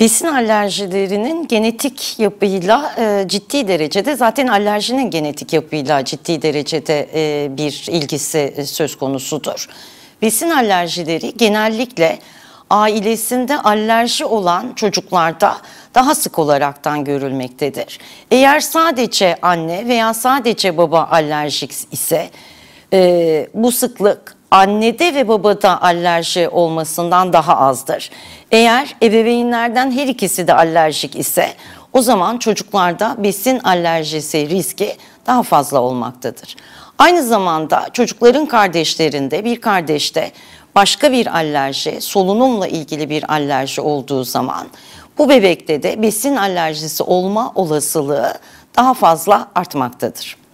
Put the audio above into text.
Besin alerjilerinin genetik yapıyla e, ciddi derecede zaten alerjinin genetik yapıyla ciddi derecede e, bir ilgisi e, söz konusudur. Besin alerjileri genellikle ailesinde alerji olan çocuklarda daha sık olaraktan görülmektedir. Eğer sadece anne veya sadece baba alerjik ise e, bu sıklık annede ve babada alerji olmasından daha azdır. Eğer ebeveynlerden her ikisi de alerjik ise o zaman çocuklarda besin alerjisi riski daha fazla olmaktadır. Aynı zamanda çocukların kardeşlerinde bir kardeşte başka bir alerji, solunumla ilgili bir alerji olduğu zaman bu bebekte de besin alerjisi olma olasılığı daha fazla artmaktadır.